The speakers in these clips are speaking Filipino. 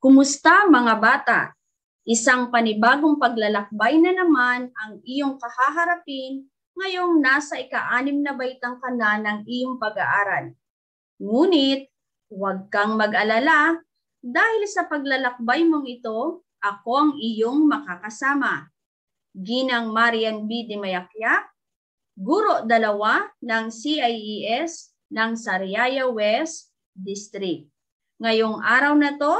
Kumusta mga bata? Isang panibagong paglalakbay na naman ang iyong kahaharapin ngayong nasa ika-anim na baitang ka na ng iyong pag-aaral. Ngunit, huwag kang mag-alala dahil sa paglalakbay mong ito, ako ang iyong makakasama. Ginang Marian B. de Mayakya, Guro Dalawa ng CIES ng Sariaya West District. Ngayong araw na to,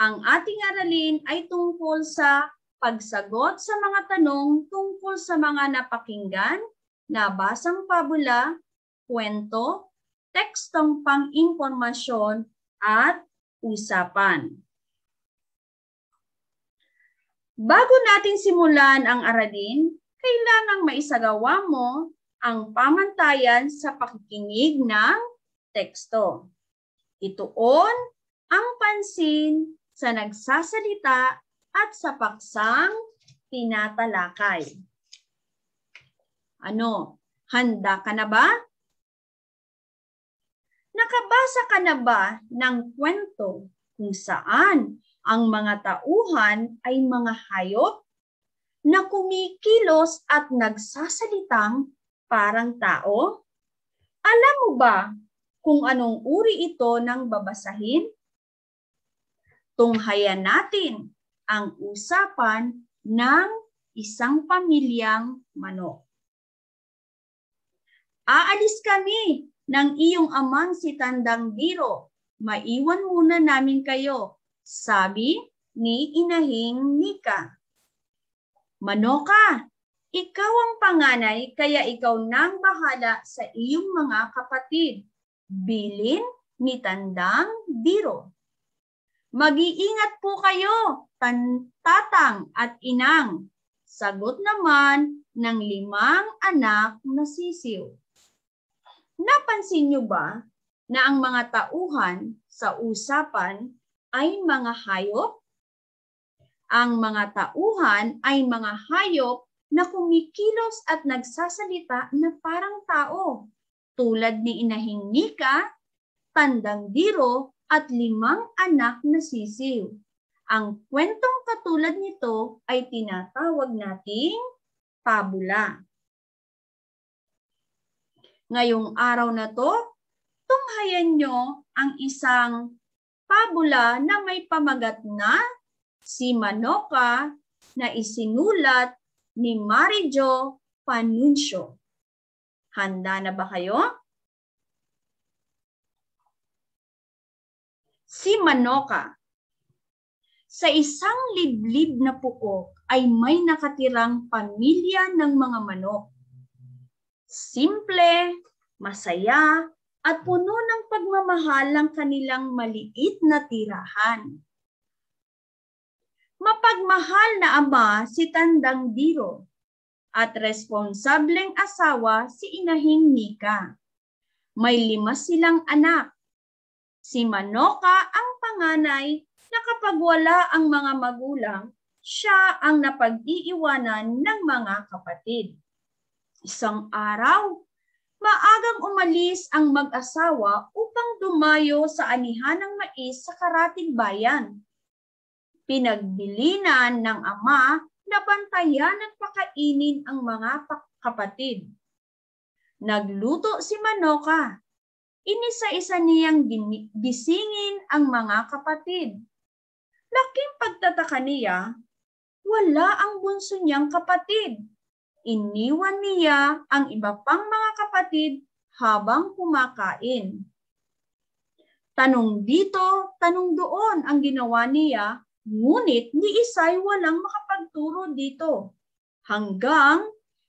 ang ating aralin ay tungkol sa pagsagot sa mga tanong tungkol sa mga napakinggan, nabasang pabula, kwento, tekstong pang-impormasyon at usapan. Bago natin simulan ang aralin, kailangang maisagawa mo ang pamantayan sa pakikinig ng teksto. Ituon ang pansin sa nagsasalita at sa paksang tinatalakay. Ano? Handa ka na ba? Nakabasa ka na ba ng kwento kung saan ang mga tauhan ay mga hayop na kumikilos at nagsasalitang parang tao? Alam mo ba kung anong uri ito ng babasahin? tunghayan natin ang usapan ng isang pamilyang manok. Aalis kami ng iyong amang si Tandang Biro. Maiwan muna namin kayo, sabi ni Inahing Nika. Manoka, ikaw ang panganay kaya ikaw nang bahala sa iyong mga kapatid. Bilin ni Tandang Biro. Mag-iingat po kayo, tatang at inang. Sagot naman ng limang anak na sisiw. Napansin niyo ba na ang mga tauhan sa usapan ay mga hayop? Ang mga tauhan ay mga hayop na kumikilos at nagsasalita na parang tao, tulad ni Inahing Nika, Tandang Diro, at limang anak na sisiw. Ang kwentong katulad nito ay tinatawag nating pabula. Ngayong araw na to, tunghayan nyo ang isang pabula na may pamagat na si Manoka na isinulat ni Marijo Panuncio. Handa na ba kayo? si Manoka. Sa isang liblib na puok ay may nakatirang pamilya ng mga manok. Simple, masaya, at puno ng pagmamahal ang kanilang maliit na tirahan. Mapagmahal na ama si Tandang Diro at responsableng asawa si Inahing Mika. May lima silang anak Si Manoka ang panganay na kapag wala ang mga magulang, siya ang napag-iiwanan ng mga kapatid. Isang araw, maagang umalis ang mag-asawa upang dumayo sa anihan ng mais sa karating bayan. Pinagbilinan ng ama na bantayan at pakainin ang mga kapatid. Nagluto si Manoka inisa-isa niyang bisingin ang mga kapatid. Laking pagtataka niya, wala ang bunso niyang kapatid. Iniwan niya ang iba pang mga kapatid habang kumakain. Tanong dito, tanong doon ang ginawa niya, ngunit ni Isay walang makapagturo dito. Hanggang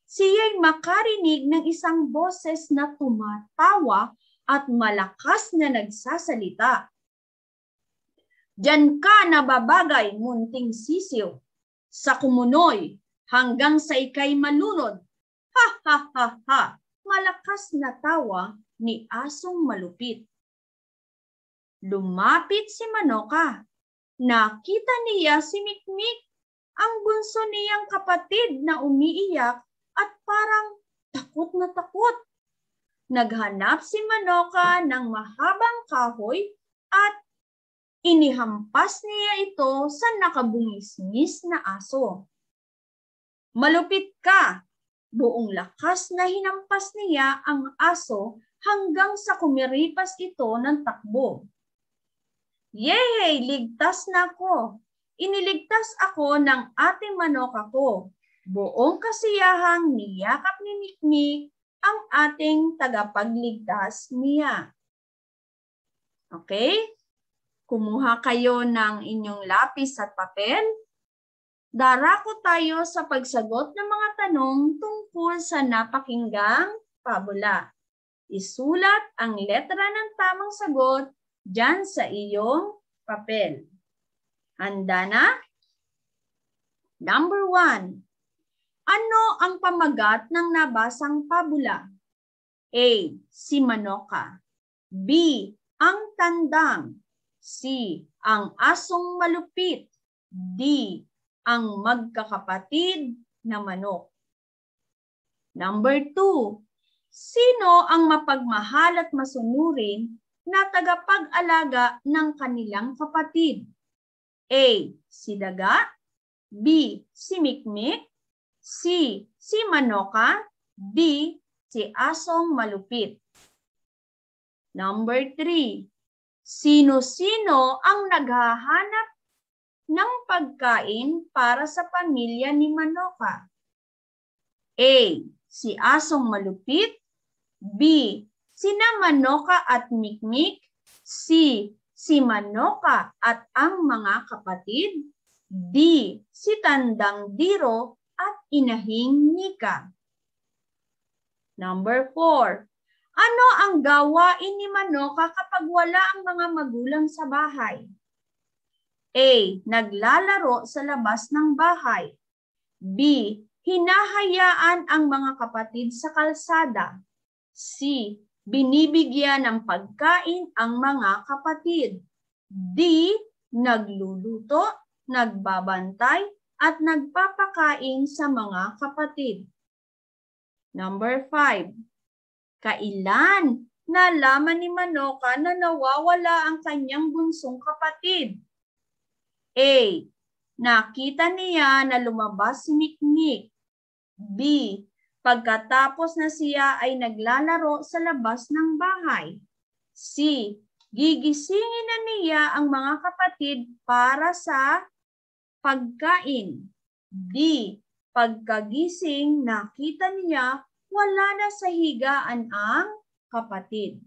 siya'y makarinig ng isang boses na tumatawa at malakas na nagsasalita. Diyan ka nababagay munting sisiw, sa kumunoy hanggang sa ikay malunod. Ha ha ha ha, malakas na tawa ni asong malupit. Lumapit si Manoka. Nakita niya si Mikmik, ang bunso niyang kapatid na umiiyak at parang takot na takot Naghanap si Manoka ng mahabang kahoy at inihampas niya ito sa nakabungisnis na aso. Malupit ka! Buong lakas na hinampas niya ang aso hanggang sa kumiripas ito ng takbo. Yehey! Ligtas na ako! Iniligtas ako ng ating manok ako. Buong kasiyahang niyakap ni Mikmik ang ating tagapagligtas niya. Okay? Kumuha kayo ng inyong lapis at papel. Darako tayo sa pagsagot ng mga tanong tungkol sa napakinggang pabula. Isulat ang letra ng tamang sagot dyan sa iyong papel. Handa na? Number one, ano ang pamagat ng nabasang pabula? A. Si Manoka. B. Ang tandang. C. Ang asong malupit. D. Ang magkakapatid na manok. Number 2. sino ang mapagmahal at masunurin na tagapag-alaga ng kanilang kapatid? A. Si Daga B. Si Mikmik C. Si Manoka. D. Si Asong Malupit. Number 3. Sino-sino ang naghahanap ng pagkain para sa pamilya ni Manoka? A. Si Asong Malupit. B. Sina Manoka at Mikmik. C. Si Manoka at ang mga kapatid. D. Si Tandang Diro inahing nika. Number four, ano ang gawain ni Manoka kapag wala ang mga magulang sa bahay? A. Naglalaro sa labas ng bahay. B. Hinahayaan ang mga kapatid sa kalsada. C. Binibigyan ng pagkain ang mga kapatid. D. Nagluluto, nagbabantay, at nagpapakain sa mga kapatid. Number 5. kailan nalaman ni Manoka na nawawala ang kanyang bunsong kapatid? A. Nakita niya na lumabas si Mikmik. B. Pagkatapos na siya ay naglalaro sa labas ng bahay. C. Gigisingin na niya ang mga kapatid para sa pagkain. D. Pagkagising, nakita niya wala na sa higaan ang kapatid.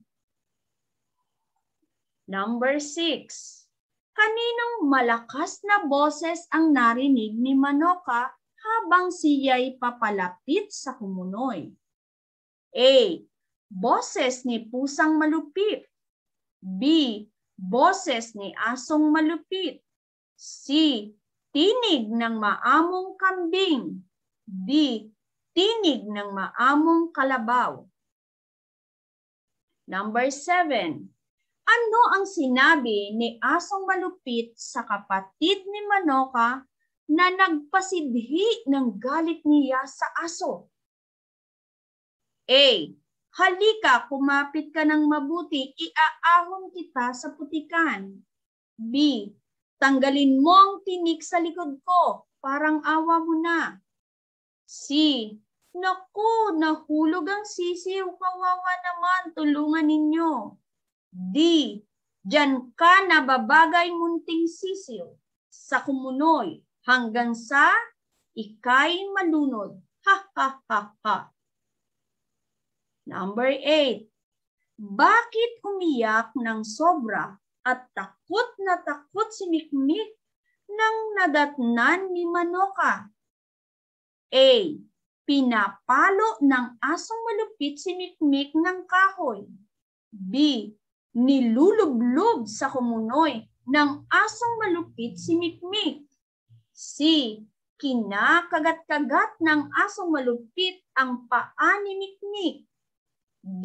Number 6. Kaninong malakas na boses ang narinig ni Manoka habang siya'y papalapit sa kumunoy? A. Boses ni pusang malupit. B. Boses ni asong malupit. C tinig ng maamong kambing. B. Tinig ng maamong kalabaw. Number seven, ano ang sinabi ni Asong Malupit sa kapatid ni Manoka na nagpasidhi ng galit niya sa aso? A. Halika, kumapit ka ng mabuti, iaahon kita sa putikan. B. Tanggalin mo ang tinik sa likod ko. Parang awa mo na. C. Naku, nahulog ang sisiw. Kawawa naman. Tulungan ninyo. D. Diyan ka nababagay munting sisiw. Sa kumunoy. Hanggang sa ikay malunod. Ha ha ha ha. Number 8. Bakit umiyak ng sobra at takot na takot si Mikmik nang nadatnan ni Manoka. A. Pinapalo ng asong malupit si Mikmik ng kahoy. B. Nilulublog sa kumunoy ng asong malupit si Mikmik. C. Kinakagat-kagat ng asong malupit ang paa ni Mikmik. D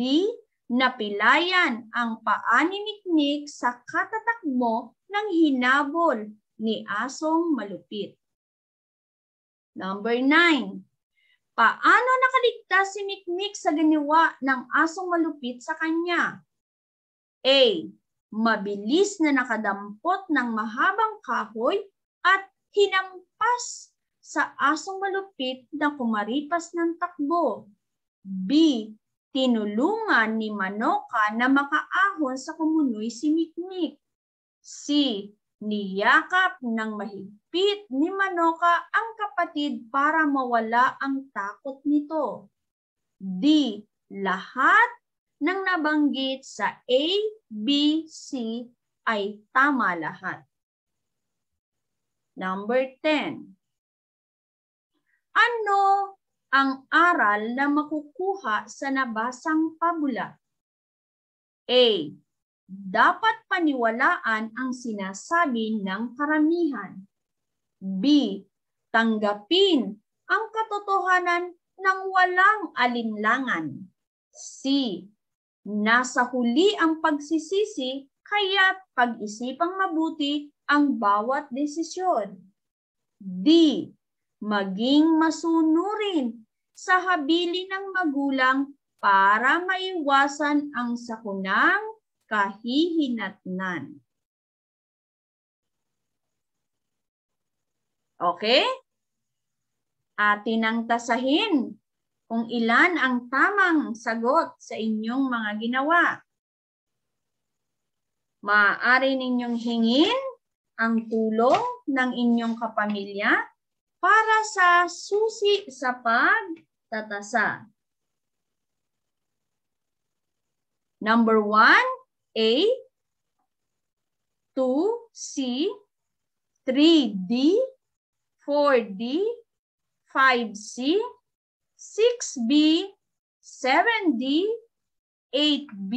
napilayan ang paaniniknik sa katatakbo ng hinabol ni asong malupit. Number 9. Paano nakaligtas si Mikmik sa ganiwa ng asong malupit sa kanya? A. Mabilis na nakadampot ng mahabang kahoy at hinampas sa asong malupit na kumaripas ng takbo. B tinulungan ni Manoka na makaahon sa kumunoy si Mikmik. C. Niyakap ng mahigpit ni Manoka ang kapatid para mawala ang takot nito. D. Lahat ng nabanggit sa A, B, C ay tama lahat. Number 10. Ano ang aral na makukuha sa nabasang pabula? A. Dapat paniwalaan ang sinasabi ng karamihan. B. Tanggapin ang katotohanan ng walang alinlangan. C. Nasa huli ang pagsisisi kaya pag-isipang mabuti ang bawat desisyon. D maging masunurin sa habili ng magulang para maiwasan ang sakunang kahihinatnan. Okay? Atin ang tasahin kung ilan ang tamang sagot sa inyong mga ginawa. Maaari ninyong hingin ang tulong ng inyong kapamilya para sa susi sa pagtatasa. Number 1, A, 2, C, 3D, 4D, 5C, 6B, 7D, 8B,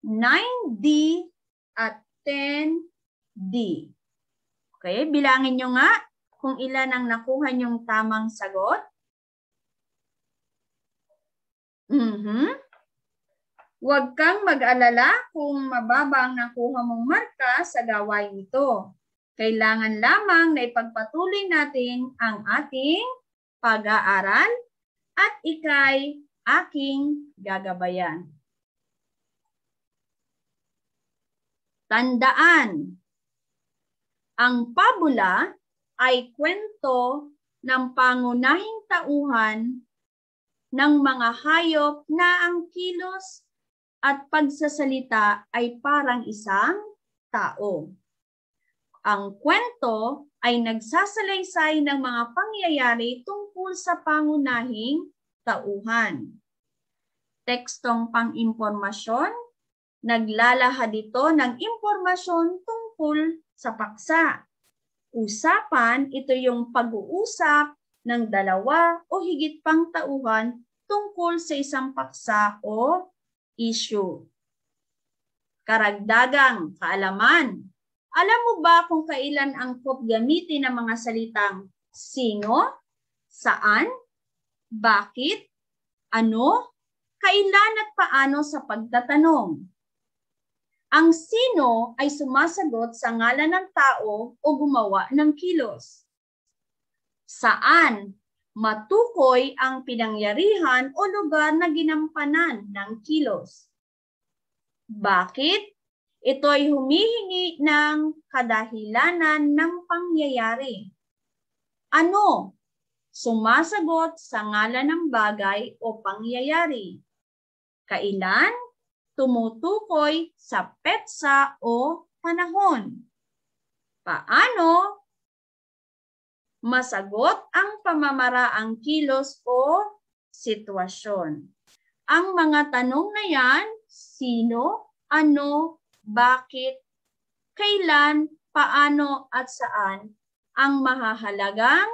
9D, at 10D. Okay, bilangin nyo nga kung ilan ang nakuha niyong tamang sagot? Mm-hmm. Huwag kang mag-alala kung mababa ang nakuha mong marka sa gawain ito. Kailangan lamang na ipagpatuloy natin ang ating pag-aaral at ikay aking gagabayan. Tandaan, ang pabula ay kwento ng pangunahing tauhan ng mga hayop na ang kilos at pagsasalita ay parang isang tao. Ang kwento ay nagsasalaysay ng mga pangyayari tungkol sa pangunahing tauhan. Tekstong pang-impormasyon, naglalahad ito ng impormasyon tungkol sa paksa Usapan, ito yung pag-uusap ng dalawa o higit pang tauhan tungkol sa isang paksa o issue. Karagdagang kaalaman. Alam mo ba kung kailan ang pop gamitin ng mga salitang sino, saan, bakit, ano, kailan at paano sa pagtatanong? Ang sino ay sumasagot sa ngalan ng tao o gumawa ng kilos. Saan matukoy ang pinangyarihan o lugar na ginampanan ng kilos? Bakit? Ito ay humihingi ng kadahilanan ng pangyayari. Ano? Sumasagot sa ngalan ng bagay o pangyayari. Kailan? tumutukoy sa petsa o panahon. Paano masagot ang pamamaraang kilos o sitwasyon? Ang mga tanong na yan, sino, ano, bakit, kailan, paano at saan ang mahahalagang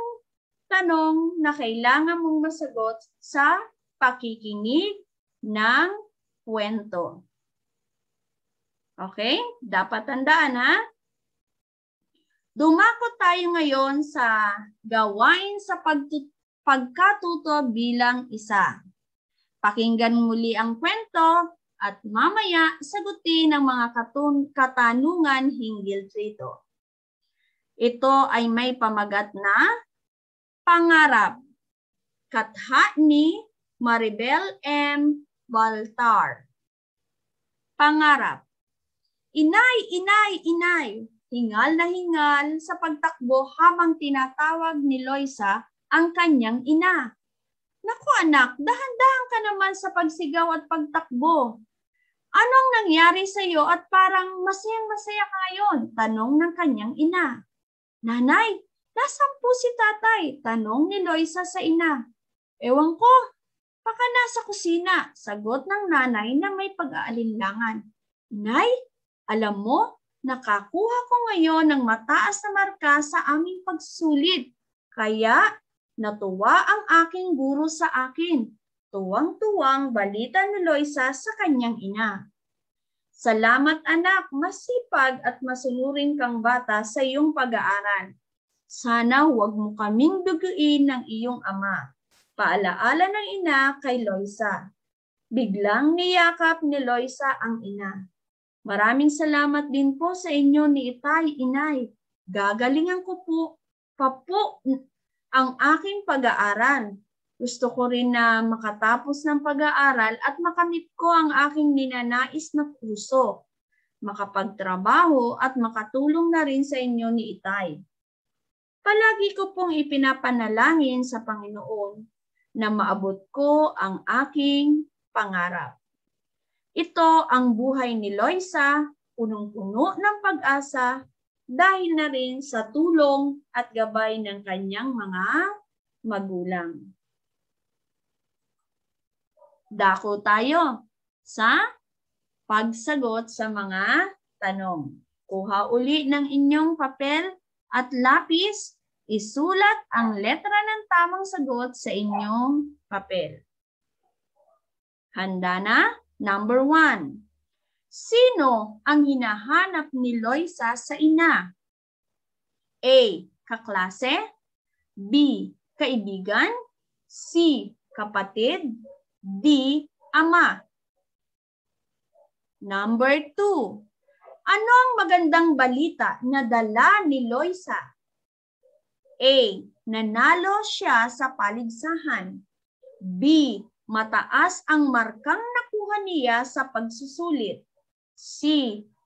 tanong na kailangan mong masagot sa pakikinig ng kwento. Okay? Dapat tandaan ha. Dumako tayo ngayon sa gawain sa pagkatuto bilang isa. Pakinggan muli ang kwento at mamaya sagutin ang mga katanungan hinggil dito. Ito ay may pamagat na Pangarap, Katha ni Maribel M. Baltar. Pangarap. Inay, inay, inay, hingal na hingal sa pagtakbo habang tinatawag ni Loisa ang kanyang ina. Naku anak, dahan-dahan ka naman sa pagsigaw at pagtakbo. Anong nangyari sa iyo at parang masayang-masaya ka ngayon? Tanong ng kanyang ina. Nanay, nasan po si tatay? Tanong ni Loisa sa ina. Ewan ko, Baka nasa kusina, sagot ng nanay na may pag-aalinlangan. Inay, alam mo, nakakuha ko ngayon ng mataas na marka sa aming pagsulit. Kaya natuwa ang aking guro sa akin. Tuwang-tuwang balita ni Loisa sa kanyang ina. Salamat anak, masipag at masunurin kang bata sa iyong pag-aaral. Sana huwag mo kaming duguin ng iyong ama. Paalaala ng ina kay Loisa. Biglang niyakap ni Loisa ang ina. Maraming salamat din po sa inyo ni Itay, Inay. Gagalingan ko po, papo ang aking pag-aaral. Gusto ko rin na makatapos ng pag-aaral at makamit ko ang aking ninanais na puso. Makapagtrabaho at makatulong na rin sa inyo ni Itay. Palagi ko pong ipinapanalangin sa Panginoon na maabot ko ang aking pangarap. Ito ang buhay ni Loisa, punong-puno ng pag-asa dahil na rin sa tulong at gabay ng kanyang mga magulang. Dako tayo sa pagsagot sa mga tanong. Kuha uli ng inyong papel at lapis Isulat ang letra ng tamang sagot sa inyong papel. Handa na? Number one. Sino ang hinahanap ni Loisa sa ina? A. Kaklase B. Kaibigan C. Kapatid D. Ama Number two. Ano ang magandang balita na dala ni Loisa A. Nanalo siya sa paligsahan. B. Mataas ang markang nakuha niya sa pagsusulit. C.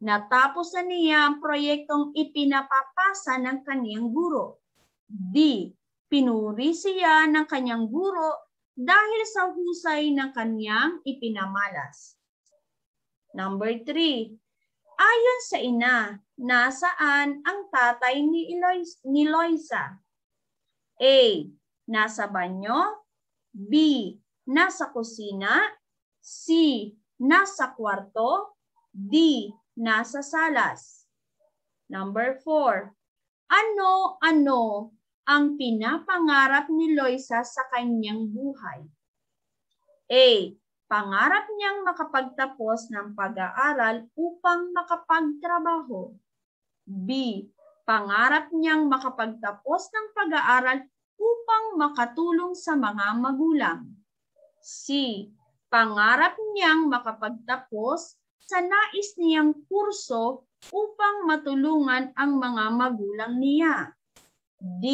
Natapos na niya ang proyektong ipinapapasa ng kaniyang guro. D. Pinuri siya ng kaniyang guro dahil sa husay ng kaniyang ipinamalas. Number 3. Ayon sa ina, Nasaan ang tatay ni, Elois, ni Loisa? A. Nasa banyo. B. Nasa kusina. C. Nasa kwarto. D. Nasa salas. Number 4. Ano-ano ang pinapangarap ni Loisa sa kanyang buhay? A. Pangarap niyang makapagtapos ng pag-aaral upang makapagtrabaho. B. Pangarap niyang makapagtapos ng pag-aaral upang makatulong sa mga magulang. C. Pangarap niyang makapagtapos sa nais niyang kurso upang matulungan ang mga magulang niya. D.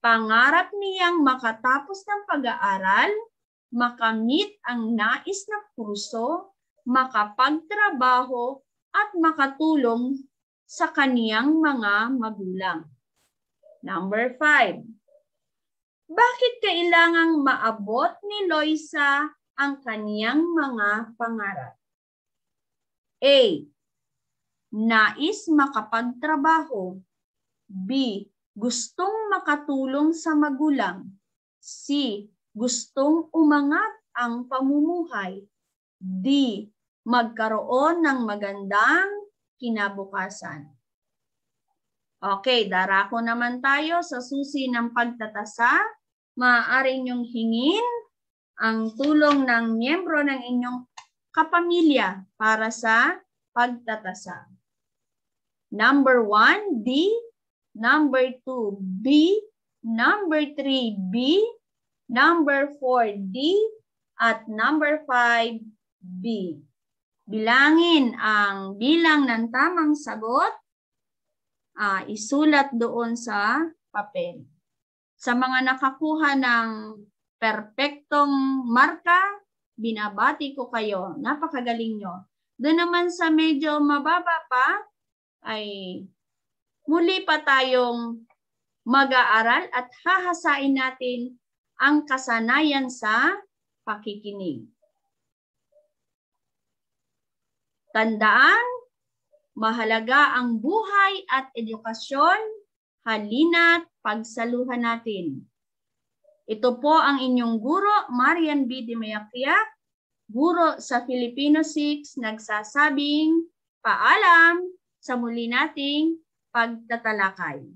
Pangarap niyang makatapos ng pag-aaral, makamit ang nais na kurso, makapagtrabaho, at makatulong sa kaniyang mga magulang. Number five, bakit kailangang maabot ni Loisa ang kaniyang mga pangarap? A. Nais makapagtrabaho. B. Gustong makatulong sa magulang. C. Gustong umangat ang pamumuhay. D. Magkaroon ng magandang kinabukasan. Okay, darako naman tayo sa susi ng pagtatasa. Maaari niyong hingin ang tulong ng miyembro ng inyong kapamilya para sa pagtatasa. Number 1, D. Number 2, B. Number 3, B. Number 4, D. At number 5, B. Bilangin ang bilang ng tamang sagot. Uh, isulat doon sa papel. Sa mga nakakuha ng perpektong marka, binabati ko kayo. Napakagaling nyo. Doon naman sa medyo mababa pa, ay muli pa tayong mag-aaral at hahasain natin ang kasanayan sa pakikinig. Tandaan, mahalaga ang buhay at edukasyon, halina't pagsaluhan natin. Ito po ang inyong guro, Marian B. Dimayakya, guro sa Filipino 6, nagsasabing paalam sa muli nating pagtatalakay.